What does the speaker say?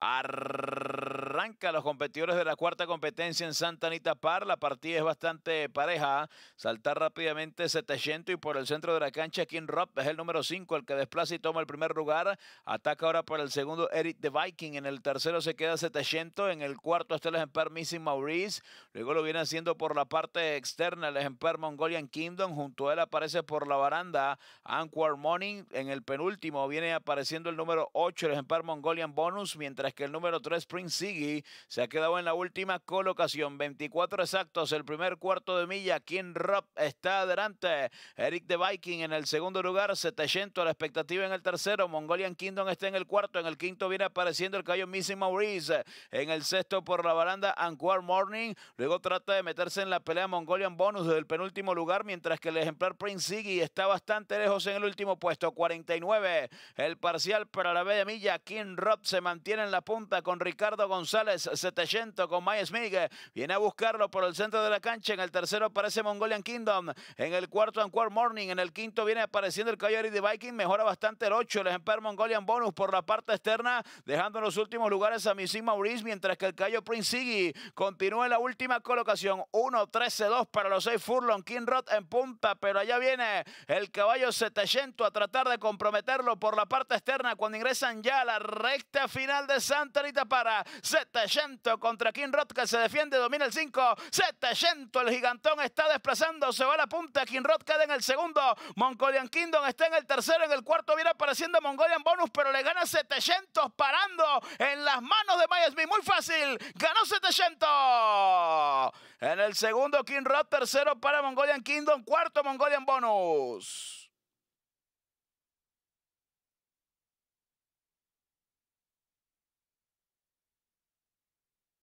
Arr- los competidores de la cuarta competencia en Santa Anita Par. La partida es bastante pareja. ¿ah? Saltar rápidamente 700 y por el centro de la cancha King Rob es el número 5, el que desplaza y toma el primer lugar. Ataca ahora por el segundo Eric the Viking. En el tercero se queda 700. En el cuarto está el ejemplar Missing Maurice. Luego lo viene haciendo por la parte externa el ejemplar Mongolian Kingdom. Junto a él aparece por la baranda Anquar Morning. En el penúltimo viene apareciendo el número 8, el ejemplar Mongolian Bonus, mientras que el número 3 Prince Siggy se ha quedado en la última colocación. 24 exactos. El primer cuarto de milla. King Rob está adelante. Eric de Viking en el segundo lugar. 700 la expectativa en el tercero. Mongolian Kingdom está en el cuarto. En el quinto viene apareciendo el callo Missy Maurice. En el sexto por la baranda Anquar Morning. Luego trata de meterse en la pelea Mongolian Bonus del penúltimo lugar. Mientras que el ejemplar Prince está bastante lejos en el último puesto. 49. El parcial para la media milla. King Rob se mantiene en la punta con Ricardo González. 700 con Mike Smig. Viene a buscarlo por el centro de la cancha. En el tercero aparece Mongolian Kingdom. En el cuarto, Anquar Morning. En el quinto viene apareciendo el Coyote de Viking. Mejora bastante el 8. El ejemplar Mongolian Bonus por la parte externa, dejando los últimos lugares a Missy Maurice, mientras que el Cayo Prince sigui continúa en la última colocación. 1-13-2 para los 6 Furlong. King Rod en punta, pero allá viene el caballo 700 a tratar de comprometerlo por la parte externa cuando ingresan ya a la recta final de Santa Anita para 7 700 contra King Rod que se defiende, domina el 5. 700, el gigantón está desplazando, se va a la punta. King Rod queda en el segundo. Mongolian Kingdom está en el tercero, en el cuarto viene apareciendo Mongolian Bonus, pero le gana 700 parando en las manos de Mayasmi. Muy fácil, ganó 700. En el segundo, King Rod, tercero para Mongolian Kingdom, cuarto Mongolian Bonus.